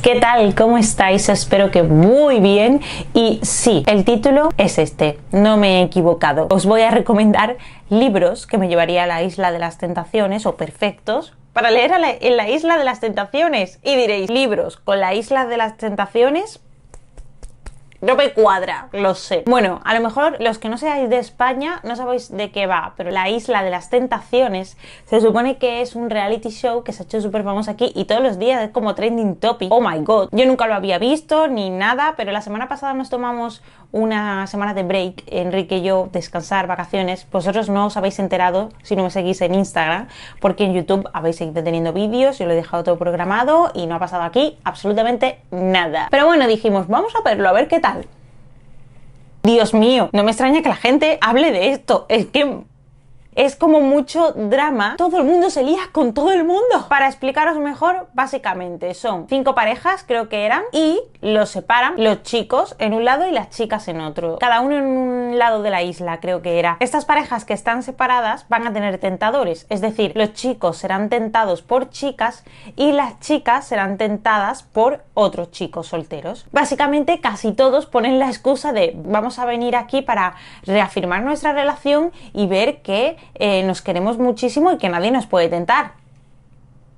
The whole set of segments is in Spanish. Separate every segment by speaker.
Speaker 1: ¿qué tal? ¿Cómo estáis? Espero que muy bien. Y sí, el título es este, no me he equivocado. Os voy a recomendar libros que me llevaría a la isla de las tentaciones o perfectos para leer en la isla de las tentaciones. Y diréis, libros con la isla de las tentaciones, no me cuadra, lo sé. Bueno, a lo mejor los que no seáis de España no sabéis de qué va, pero la isla de las tentaciones se supone que es un reality show que se ha hecho súper famoso aquí y todos los días es como trending topic. Oh my god, yo nunca lo había visto ni nada, pero la semana pasada nos tomamos una semana de break, Enrique y yo, descansar, vacaciones. Vosotros no os habéis enterado si no me seguís en Instagram, porque en YouTube habéis seguido teniendo vídeos, yo lo he dejado todo programado y no ha pasado aquí absolutamente nada. Pero bueno, dijimos, vamos a verlo, a ver qué tal. Dios mío, no me extraña que la gente hable de esto. Es que es como mucho drama. Todo el mundo se lía con todo el mundo. Para explicaros mejor, básicamente son cinco parejas, creo que eran, y los separan los chicos en un lado y las chicas en otro. Cada uno en un lado de la isla, creo que era. Estas parejas que están separadas van a tener tentadores, es decir, los chicos serán tentados por chicas y las chicas serán tentadas por otros chicos solteros. Básicamente, casi todos ponen la excusa de vamos a venir aquí para reafirmar nuestra relación y ver que eh, nos queremos muchísimo y que nadie nos puede tentar.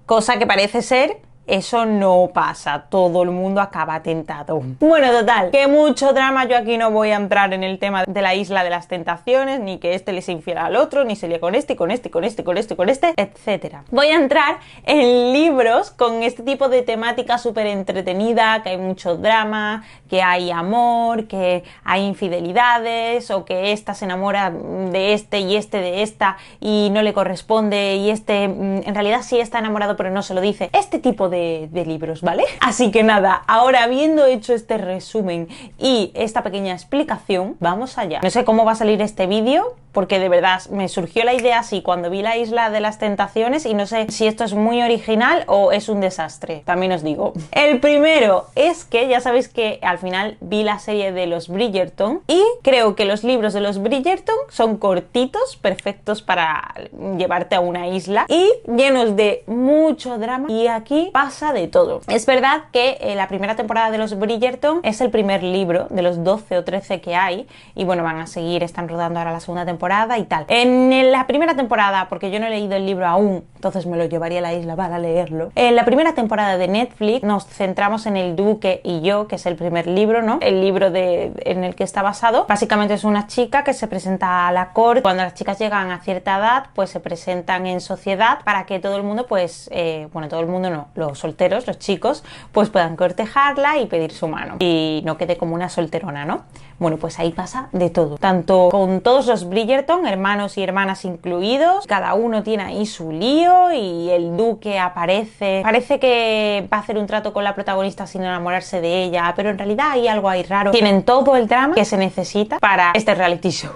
Speaker 1: Cosa que parece ser eso no pasa, todo el mundo acaba tentado. Mm. Bueno, total, que mucho drama, yo aquí no voy a entrar en el tema de la isla de las tentaciones, ni que este le se infiera al otro, ni se lía con este, con este, con este, con este, con este, etc. Voy a entrar en libros con este tipo de temática súper entretenida, que hay mucho drama, que hay amor, que hay infidelidades, o que esta se enamora de este y este de esta y no le corresponde, y este mm, en realidad sí está enamorado pero no se lo dice. Este tipo de, libros, ¿vale? Así que nada, ahora habiendo hecho este resumen y esta pequeña explicación, vamos allá. No sé cómo va a salir este vídeo, porque de verdad me surgió la idea así cuando vi la isla de las tentaciones y no sé si esto es muy original o es un desastre, también os digo. El primero es que ya sabéis que al final vi la serie de los Bridgerton y creo que los libros de los Bridgerton son cortitos, perfectos para llevarte a una isla y llenos de mucho drama y aquí pasa de todo. Es verdad que eh, la primera temporada de los Bridgerton es el primer libro de los 12 o 13 que hay y bueno, van a seguir, están rodando ahora la segunda temporada y tal. En la primera temporada, porque yo no he leído el libro aún, entonces me lo llevaría a la isla para leerlo. En la primera temporada de Netflix nos centramos en El Duque y yo, que es el primer libro, ¿no? El libro de, en el que está basado. Básicamente es una chica que se presenta a la corte. Cuando las chicas llegan a cierta edad, pues se presentan en sociedad para que todo el mundo, pues, eh, bueno, todo el mundo no, los solteros, los chicos, pues puedan cortejarla y pedir su mano y no quede como una solterona, ¿no? Bueno, pues ahí pasa de todo, tanto con todos los Bridgerton, hermanos y hermanas incluidos, cada uno tiene ahí su lío y el duque aparece, parece que va a hacer un trato con la protagonista sin enamorarse de ella, pero en realidad hay algo ahí raro. Tienen todo el drama que se necesita para este reality show.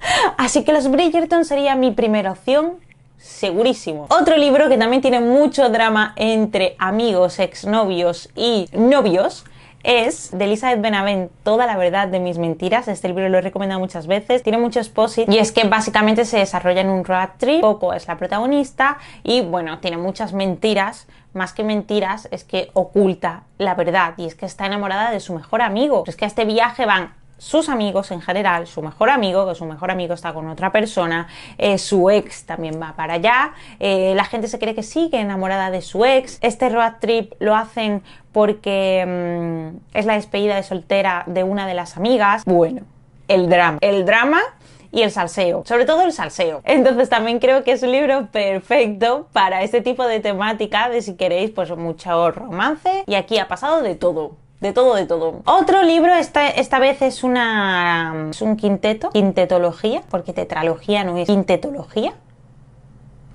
Speaker 1: Así que los Bridgerton sería mi primera opción segurísimo. Otro libro que también tiene mucho drama entre amigos, exnovios y novios es de Elizabeth Benavent, Toda la verdad de mis mentiras. Este libro lo he recomendado muchas veces. Tiene muchos posits. y es que básicamente se desarrolla en un road trip. poco es la protagonista y bueno, tiene muchas mentiras. Más que mentiras, es que oculta la verdad y es que está enamorada de su mejor amigo. es que a este viaje van sus amigos en general, su mejor amigo, que su mejor amigo está con otra persona, eh, su ex también va para allá, eh, la gente se cree que sigue enamorada de su ex, este road trip lo hacen porque mm, es la despedida de soltera de una de las amigas, bueno, el drama, el drama y el salseo, sobre todo el salseo. Entonces también creo que es un libro perfecto para este tipo de temática de si queréis pues mucho romance y aquí ha pasado de todo de todo, de todo. Otro libro, esta, esta vez es una es un quinteto, quintetología, porque tetralogía no es quintetología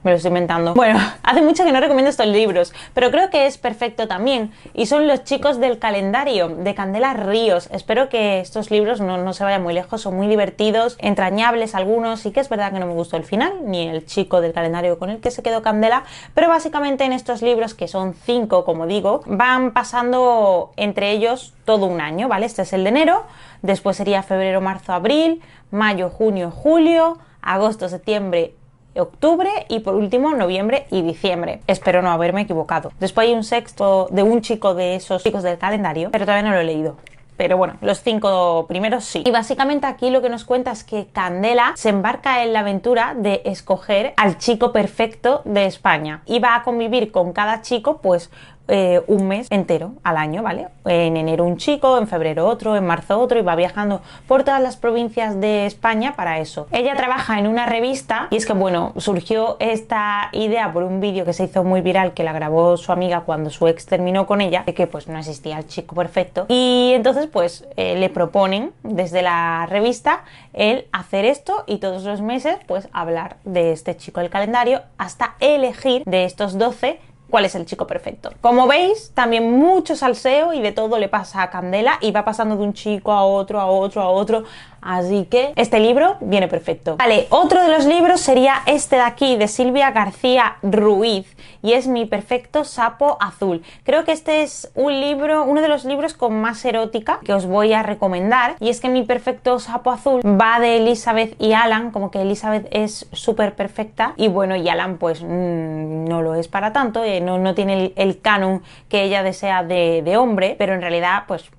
Speaker 1: me lo estoy inventando. Bueno, hace mucho que no recomiendo estos libros, pero creo que es perfecto también. Y son Los chicos del calendario, de Candela Ríos. Espero que estos libros no, se vayan muy lejos, son muy divertidos, entrañables algunos, y que es verdad que no me gustó el final, ni el chico del calendario con el que se quedó Candela, pero básicamente en estos libros, que son cinco, como digo, van pasando entre ellos todo un año, ¿vale? Este es el de enero, después sería febrero, marzo, abril, mayo, junio, julio, agosto, septiembre, octubre y por último noviembre y diciembre. Espero no haberme equivocado. Después hay un sexto de un chico de esos chicos del calendario, pero todavía no lo he leído. Pero bueno, los cinco primeros sí. Y básicamente aquí lo que nos cuenta es que Candela se embarca en la aventura de escoger al chico perfecto de España y va a convivir con cada chico pues eh, un mes entero al año, ¿vale? En enero un chico, en febrero otro, en marzo otro y va viajando por todas las provincias de España para eso. Ella trabaja en una revista y es que, bueno, surgió esta idea por un vídeo que se hizo muy viral que la grabó su amiga cuando su ex terminó con ella, de que pues no existía el chico perfecto. Y entonces pues eh, le proponen desde la revista el hacer esto y todos los meses pues hablar de este chico del calendario hasta elegir de estos 12 cuál es el chico perfecto. Como veis, también mucho salseo y de todo le pasa a Candela y va pasando de un chico a otro, a otro, a otro, Así que este libro viene perfecto. Vale, otro de los libros sería este de aquí, de Silvia García Ruiz, y es Mi perfecto sapo azul. Creo que este es un libro, uno de los libros con más erótica que os voy a recomendar, y es que Mi perfecto sapo azul va de Elizabeth y Alan, como que Elizabeth es súper perfecta, y bueno, y Alan pues mm, no lo es para tanto, eh, no, tiene el, canon que ella desea de, de hombre, pero en realidad pues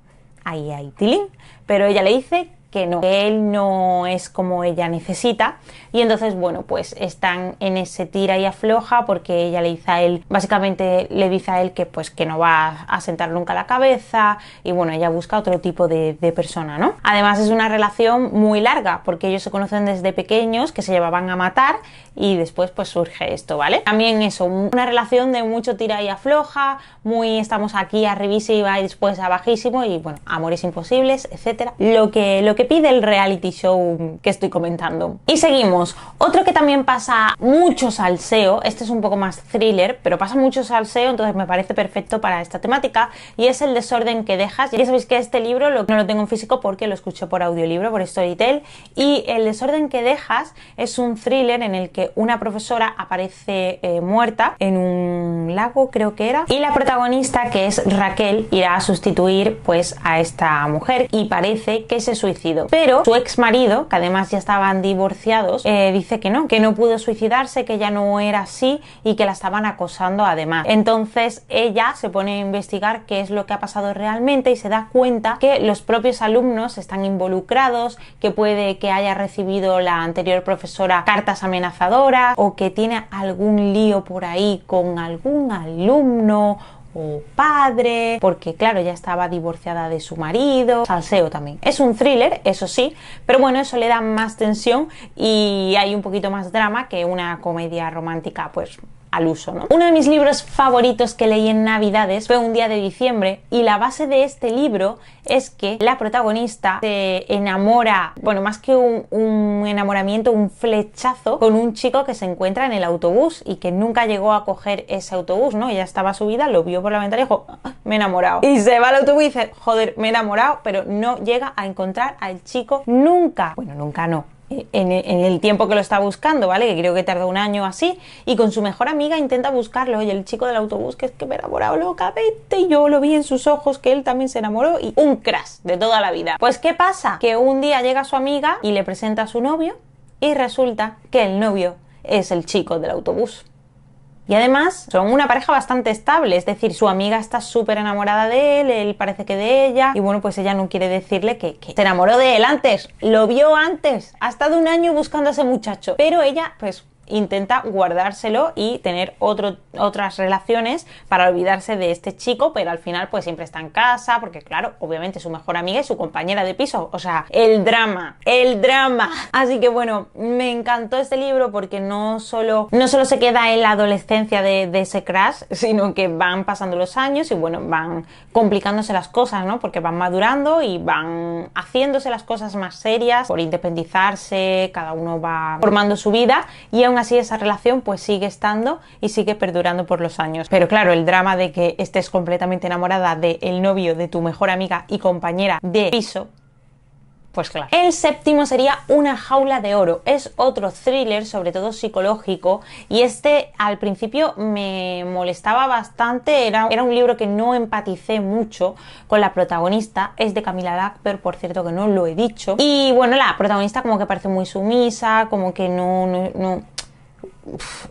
Speaker 1: ahí hay tilín. Pero ella le dice que él no es como ella necesita, y entonces, bueno, pues están en ese tira y afloja porque ella le dice a él, básicamente le dice a él que pues que no va a sentar nunca la cabeza y bueno, ella busca otro tipo de, persona, ¿no? Además es una relación muy larga porque ellos se conocen desde pequeños, que se llevaban a matar y después pues surge esto, ¿vale? También eso, una relación de mucho tira y afloja, muy estamos aquí arribísima y después a bajísimo y bueno, amores imposibles, etcétera. Lo que, lo que pide el reality show que estoy comentando. Y seguimos otro que también pasa mucho salseo, este es un poco más thriller, pero pasa mucho salseo, entonces me parece perfecto para esta temática, y es El desorden que dejas. Ya sabéis que este libro no lo tengo en físico porque lo escuché por audiolibro, por Storytel, y El desorden que dejas es un thriller en el que una profesora aparece eh, muerta en un lago, creo que era, y la protagonista, que es Raquel, irá a sustituir pues a esta mujer y parece que se suicidó. Pero su ex marido, que además ya estaban divorciados, eh, eh, dice que no, que no pudo suicidarse, que ya no era así y que la estaban acosando además. Entonces ella se pone a investigar qué es lo que ha pasado realmente y se da cuenta que los propios alumnos están involucrados, que puede que haya recibido la anterior profesora cartas amenazadoras o que tiene algún lío por ahí con algún alumno o padre, porque claro, ya estaba divorciada de su marido, salseo también. Es un thriller, eso sí, pero bueno, eso le da más tensión y hay un poquito más drama que una comedia romántica, pues al uso. ¿no? Uno de mis libros favoritos que leí en Navidades fue un día de diciembre y la base de este libro es que la protagonista se enamora, bueno, más que un, enamoramiento, un flechazo con un chico que se encuentra en el autobús y que nunca llegó a coger ese autobús, ¿no? Ella estaba subida, lo vio por la ventana y dijo, ah, me he enamorado. Y se va al autobús y dice, joder, me he enamorado, pero no llega a encontrar al chico nunca. Bueno, nunca no, en, el tiempo que lo está buscando, ¿vale? Que creo que tardó un año así, y con su mejor amiga intenta buscarlo, y el chico del autobús que es que me he enamorado locamente, y yo lo vi en sus ojos que él también se enamoró, y un crash de toda la vida. Pues ¿qué pasa? Que un día llega su amiga y le presenta a su novio, y resulta que el novio es el chico del autobús. Y además son una pareja bastante estable, es decir, su amiga está súper enamorada de él, él parece que de ella, y bueno, pues ella no quiere decirle que, que, se enamoró de él antes, lo vio antes, ha estado un año buscando a ese muchacho, pero ella pues intenta guardárselo y tener otras relaciones para olvidarse de este chico, pero al final pues siempre está en casa, porque claro, obviamente su mejor amiga y su compañera de piso, o sea, el drama, el drama. Así que bueno, me encantó este libro porque no solo, no se queda en la adolescencia de, de ese crash, sino que van pasando los años y bueno, van complicándose las cosas, ¿no? Porque van madurando y van haciéndose las cosas más serias por independizarse, cada uno va formando su vida y aún así esa relación pues sigue estando y sigue perdurando por los años. Pero claro, el drama de que estés completamente enamorada del el novio de tu mejor amiga y compañera de piso, pues claro. El séptimo sería Una jaula de oro. Es otro thriller, sobre todo psicológico, y este al principio me molestaba bastante. Era, era un libro que no empaticé mucho con la protagonista. Es de Camila Lackberg, por cierto, que no lo he dicho. Y bueno, la protagonista como que parece muy sumisa, como que no, no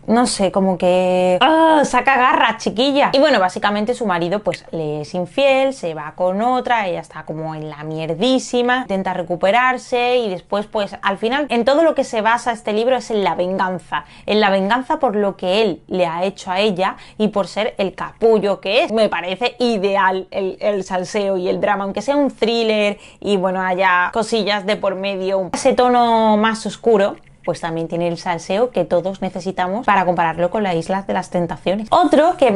Speaker 1: no sé, como que ah, saca garra, chiquilla. Y bueno, básicamente su marido pues le es infiel, se va con otra, ella está como en la mierdísima, intenta recuperarse y después pues al final en todo lo que se basa este libro es en la venganza, en la venganza por lo que él le ha hecho a ella y por ser el capullo que es. Me parece ideal el, el salseo y el drama, aunque sea un thriller y bueno, haya cosillas de por medio, ese tono más oscuro pues también tiene el salseo que todos necesitamos para compararlo con la Isla de las Tentaciones. Otro que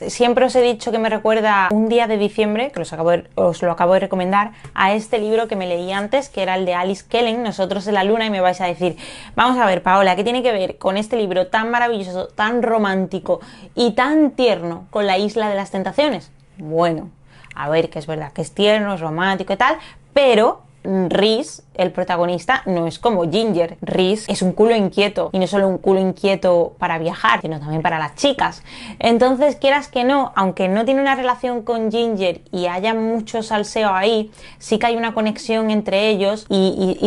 Speaker 1: mm, siempre os he dicho que me recuerda un día de diciembre, que os lo acabo de recomendar, a este libro que me leí antes, que era el de Alice Kellen, Nosotros en la Luna, y me vais a decir, vamos a ver, Paola, ¿qué tiene que ver con este libro tan maravilloso, tan romántico y tan tierno con la Isla de las Tentaciones? Bueno, a ver, que es verdad que es tierno, es romántico y tal, pero Rhys, el protagonista, no es como Ginger. Rhys es un culo inquieto y no solo un culo inquieto para viajar, sino también para las chicas. Entonces, quieras que no, aunque no tiene una relación con Ginger y haya mucho salseo ahí, sí que hay una conexión entre ellos y,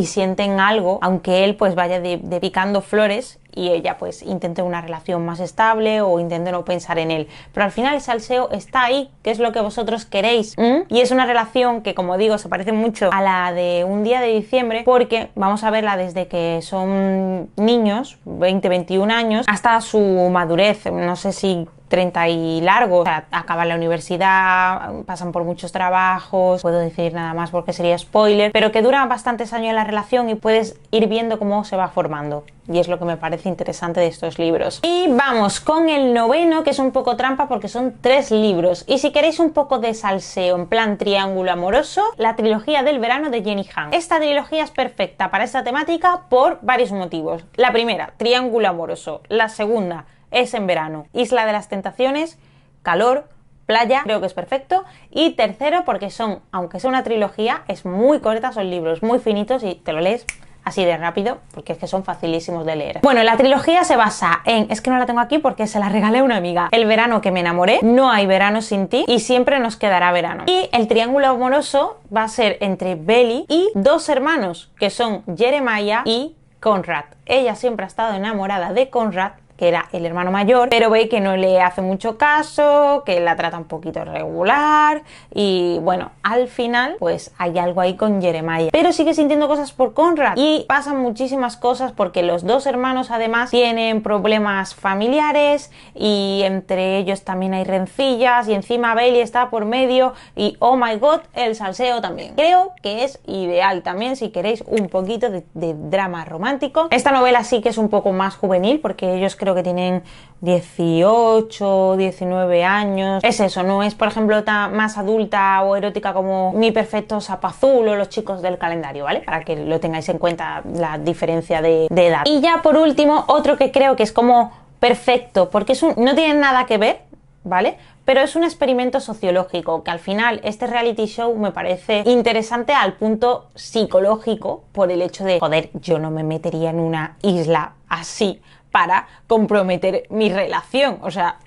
Speaker 1: sienten algo, aunque él pues vaya dedicando picando flores y ella pues intente una relación más estable o intente no pensar en él. Pero al final el salseo está ahí, que es lo que vosotros queréis. Y es una relación que como digo se parece mucho a la de un día de diciembre porque vamos a verla desde que son niños, 20, 21 años, hasta su madurez. No sé si 30 y largo, o sea, acaba la universidad, pasan por muchos trabajos, puedo decir nada más porque sería spoiler, pero que dura bastantes años la relación y puedes ir viendo cómo se va formando. Y es lo que me parece interesante de estos libros. Y vamos con el noveno, que es un poco trampa porque son tres libros. Y si queréis un poco de salseo en plan triángulo amoroso, la trilogía del verano de Jenny Han. Esta trilogía es perfecta para esta temática por varios motivos. La primera, triángulo amoroso. La segunda, es en verano. Isla de las Tentaciones, calor, playa, creo que es perfecto. Y tercero, porque son, aunque sea una trilogía, es muy corta, son libros muy finitos y te lo lees así de rápido, porque es que son facilísimos de leer. Bueno, la trilogía se basa en, es que no la tengo aquí porque se la regalé a una amiga, El verano que me enamoré, No hay verano sin ti y siempre nos quedará verano. Y el triángulo amoroso va a ser entre Belly y dos hermanos, que son Jeremiah y Conrad. Ella siempre ha estado enamorada de Conrad que era el hermano mayor, pero ve que no le hace mucho caso, que la trata un poquito regular y bueno, al final pues hay algo ahí con Jeremiah. Pero sigue sintiendo cosas por Conrad y pasan muchísimas cosas porque los dos hermanos además tienen problemas familiares y entre ellos también hay rencillas y encima Bailey está por medio y oh my god, el salseo también. Creo que es ideal también si queréis un poquito de, drama romántico. Esta novela sí que es un poco más juvenil porque ellos creen que tienen 18, 19 años. Es eso, no es por ejemplo tan más adulta o erótica como Mi Perfecto Sapo o Los Chicos del Calendario, ¿vale? Para que lo tengáis en cuenta la diferencia de, edad. Y ya por último, otro que creo que es como perfecto, porque es no tiene nada que ver, ¿vale? Pero es un experimento sociológico, que al final este reality show me parece interesante al punto psicológico por el hecho de, joder, yo no me metería en una isla así para comprometer mi relación. O sea,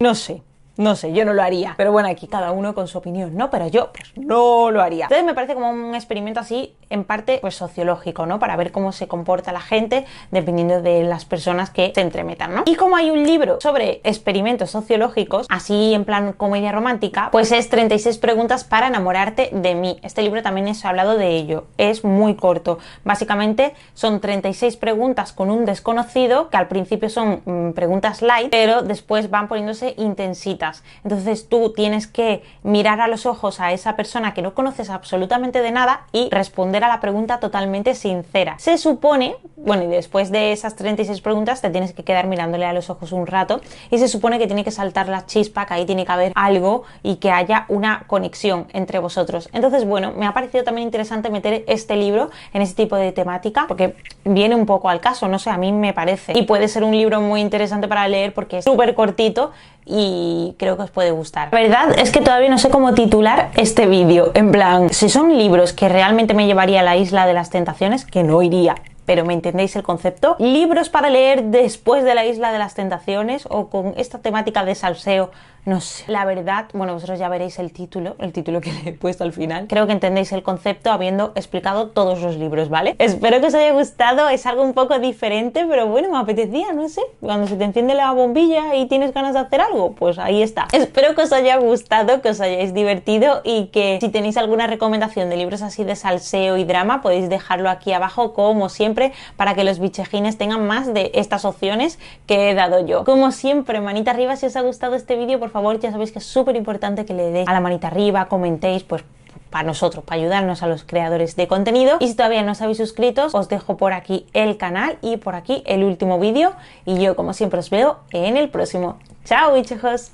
Speaker 1: no sé. No sé, yo no lo haría. Pero bueno, aquí cada uno con su opinión, ¿no? Pero yo, pues, no lo haría. Entonces me parece como un experimento así, en parte, pues sociológico, ¿no? Para ver cómo se comporta la gente dependiendo de las personas que se entremetan, ¿no? Y como hay un libro sobre experimentos sociológicos, así en plan comedia romántica, pues es 36 preguntas para enamorarte de mí. Este libro también es hablado de ello. Es muy corto. Básicamente son 36 preguntas con un desconocido, que al principio son mm, preguntas light, pero después van poniéndose intensitas entonces tú tienes que mirar a los ojos a esa persona que no conoces absolutamente de nada y responder a la pregunta totalmente sincera. Se supone, bueno, y después de esas 36 preguntas te tienes que quedar mirándole a los ojos un rato y se supone que tiene que saltar la chispa, que ahí tiene que haber algo y que haya una conexión entre vosotros. Entonces, bueno, me ha parecido también interesante meter este libro en ese tipo de temática porque viene un poco al caso, no sé, a mí me parece. Y puede ser un libro muy interesante para leer porque es súper cortito y creo que os puede gustar. La verdad es que todavía no sé cómo titular este vídeo. En plan, si son libros que realmente me llevaría a la isla de las tentaciones, que no iría. Pero me entendéis el concepto. Libros para leer después de la isla de las tentaciones o con esta temática de salseo no sé. La verdad, bueno, vosotros ya veréis el título, el título que le he puesto al final. Creo que entendéis el concepto habiendo explicado todos los libros, ¿vale? Espero que os haya gustado, es algo un poco diferente, pero bueno, me apetecía, no sé. Cuando se te enciende la bombilla y tienes ganas de hacer algo, pues ahí está. Espero que os haya gustado, que os hayáis divertido y que si tenéis alguna recomendación de libros así de salseo y drama, podéis dejarlo aquí abajo, como siempre, para que los bichejines tengan más de estas opciones que he dado yo. Como siempre, manita arriba si os ha gustado este vídeo, por favor, ya sabéis que es súper importante que le deis a la manita arriba, comentéis, pues para nosotros, para ayudarnos a los creadores de contenido. Y si todavía no os habéis suscrito, os dejo por aquí el canal y por aquí el último vídeo. Y yo, como siempre, os veo en el próximo. ¡Chao, bichejos!